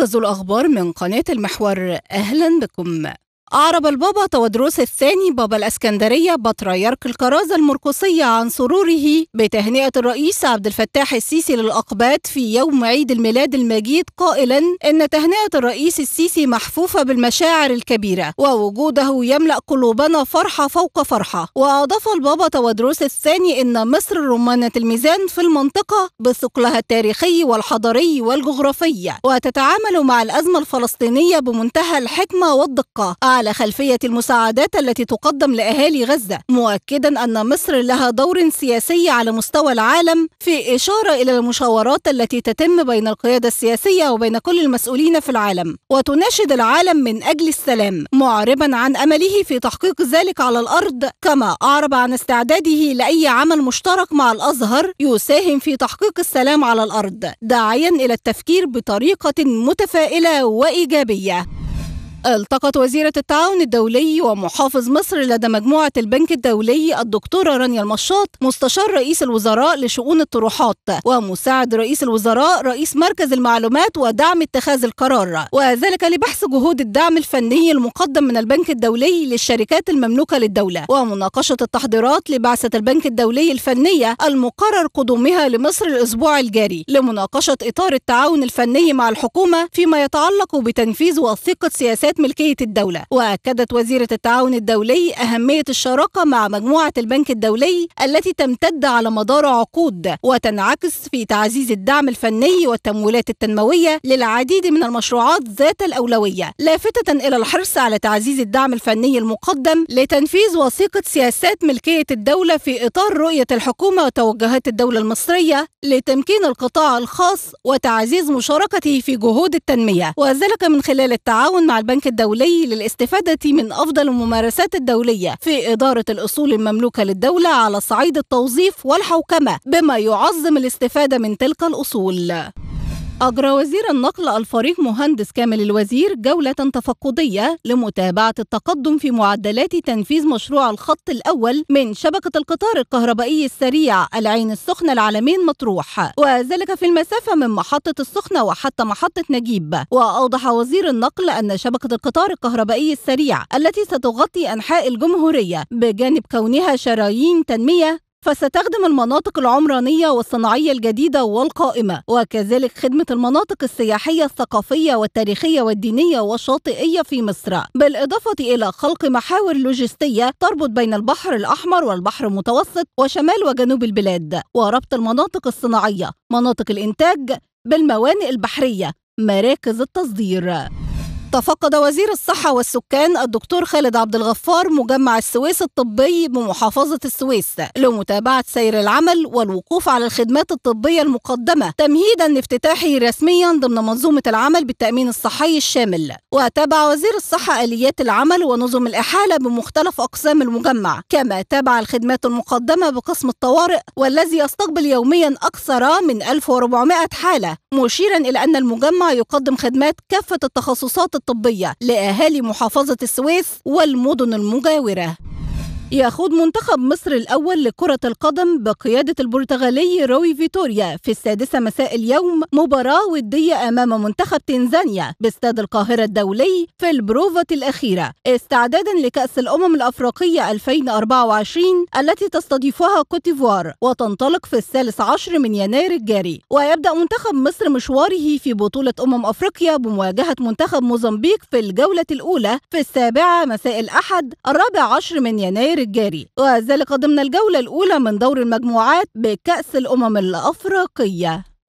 أبرز الأخبار من قناة المحور أهلا بكم أعرب البابا تودروس الثاني بابا الأسكندرية بطريرك الكرازة المرقصية عن سروره بتهنئة الرئيس عبد الفتاح السيسي للأقباط في يوم عيد الميلاد المجيد قائلا إن تهنئة الرئيس السيسي محفوفة بالمشاعر الكبيرة ووجوده يملأ قلوبنا فرحة فوق فرحة وأضاف البابا تودروس الثاني إن مصر رمانة الميزان في المنطقة بثقلها التاريخي والحضري والجغرافي وتتعامل مع الأزمة الفلسطينية بمنتهى الحكمة والدقة على خلفية المساعدات التي تقدم لأهالي غزة مؤكدا أن مصر لها دور سياسي على مستوى العالم في إشارة إلى المشاورات التي تتم بين القيادة السياسية وبين كل المسؤولين في العالم وتناشد العالم من أجل السلام معربا عن أمله في تحقيق ذلك على الأرض كما أعرب عن استعداده لأي عمل مشترك مع الأزهر يساهم في تحقيق السلام على الأرض داعيا إلى التفكير بطريقة متفائلة وإيجابية التقت وزيرة التعاون الدولي ومحافظ مصر لدى مجموعة البنك الدولي الدكتورة رانيا المشاط مستشار رئيس الوزراء لشؤون الطروحات ومساعد رئيس الوزراء رئيس مركز المعلومات ودعم اتخاذ القرار وذلك لبحث جهود الدعم الفني المقدم من البنك الدولي للشركات المملوكة للدولة ومناقشة التحضيرات لبعثة البنك الدولي الفنية المقرر قدومها لمصر الأسبوع الجاري لمناقشة إطار التعاون الفني مع الحكومة فيما يتعلق بتنفيذ وثيقة سياسات مؤسسات ملكية الدولة وأكدت وزيرة التعاون الدولي أهمية الشراكة مع مجموعة البنك الدولي التي تمتد على مدار عقود وتنعكس في تعزيز الدعم الفني والتمويلات التنموية للعديد من المشروعات ذات الأولوية لافتة إلى الحرص على تعزيز الدعم الفني المقدم لتنفيذ وثيقة سياسات ملكية الدولة في إطار رؤية الحكومة وتوجهات الدولة المصرية لتمكين القطاع الخاص وتعزيز مشاركته في جهود التنمية وذلك من خلال التعاون مع البنك البنك الدولي للاستفادة من أفضل الممارسات الدولية في إدارة الأصول المملوكة للدولة على صعيد التوظيف والحوكمة بما يعظم الاستفادة من تلك الأصول أجرى وزير النقل الفريق مهندس كامل الوزير جولة تفقدية لمتابعة التقدم في معدلات تنفيذ مشروع الخط الأول من شبكة القطار الكهربائي السريع العين السخنة العالمين مطروح وذلك في المسافة من محطة السخنة وحتى محطة نجيب وأوضح وزير النقل أن شبكة القطار الكهربائي السريع التي ستغطي أنحاء الجمهورية بجانب كونها شرايين تنمية فستخدم المناطق العمرانية والصناعية الجديدة والقائمة وكذلك خدمة المناطق السياحية الثقافية والتاريخية والدينية والشاطئية في مصر بالإضافة إلى خلق محاور لوجستية تربط بين البحر الأحمر والبحر المتوسط وشمال وجنوب البلاد وربط المناطق الصناعية مناطق الإنتاج بالموانئ البحرية مراكز التصدير تفقد وزير الصحة والسكان الدكتور خالد عبد الغفار مجمع السويس الطبي بمحافظة السويس لمتابعة سير العمل والوقوف على الخدمات الطبية المقدمة تمهيدا لافتتاحه رسميا ضمن منظومة العمل بالتأمين الصحي الشامل وتابع وزير الصحة آليات العمل ونظم الإحالة بمختلف أقسام المجمع كما تابع الخدمات المقدمة بقسم الطوارئ والذي يستقبل يوميا أكثر من 1400 حالة مشيرا إلى أن المجمع يقدم خدمات كافة التخصصات الطبية لأهالي محافظة السويس والمدن المجاورة يخوض منتخب مصر الأول لكرة القدم بقيادة البرتغالي روي فيتوريا في السادسة مساء اليوم مباراة ودية أمام منتخب تنزانيا باستاد القاهرة الدولي في البروفة الأخيرة استعدادا لكأس الأمم الأفريقية 2024 التي تستضيفها كوتيفوار وتنطلق في الثالث عشر من يناير الجاري ويبدأ منتخب مصر مشواره في بطولة أمم أفريقيا بمواجهة منتخب موزمبيق في الجولة الأولى في السابعة مساء الأحد الرابع عشر من يناير الجاري وذلك ضمن الجولة الأولى من دور المجموعات بكأس الأمم الأفريقية